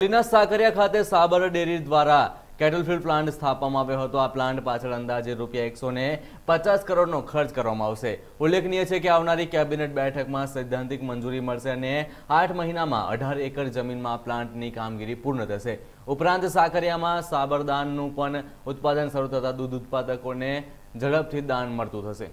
સાકરિયા ખાતે સાબર ડેરી દ્વારા કેટલફિલ્ડ પ્લાન્ટ સ્થાપવામાં આવ્યો હતો આ પ્લાન્ટ પાછળ અંદાજે રૂપિયા એકસો પચાસ કરોડનો ખર્ચ કરવામાં આવશે ઉલ્લેખનીય છે કે આવનારી કેબિનેટ બેઠકમાં સૈદ્ધાંતિક મંજૂરી મળશે અને આઠ મહિનામાં અઢાર એકર જમીનમાં પ્લાન્ટની કામગીરી પૂર્ણ થશે ઉપરાંત સાકરિયામાં સાબરદાનનું પણ ઉત્પાદન શરૂ થતાં દૂધ ઉત્પાદકોને ઝડપથી દાન મળતું થશે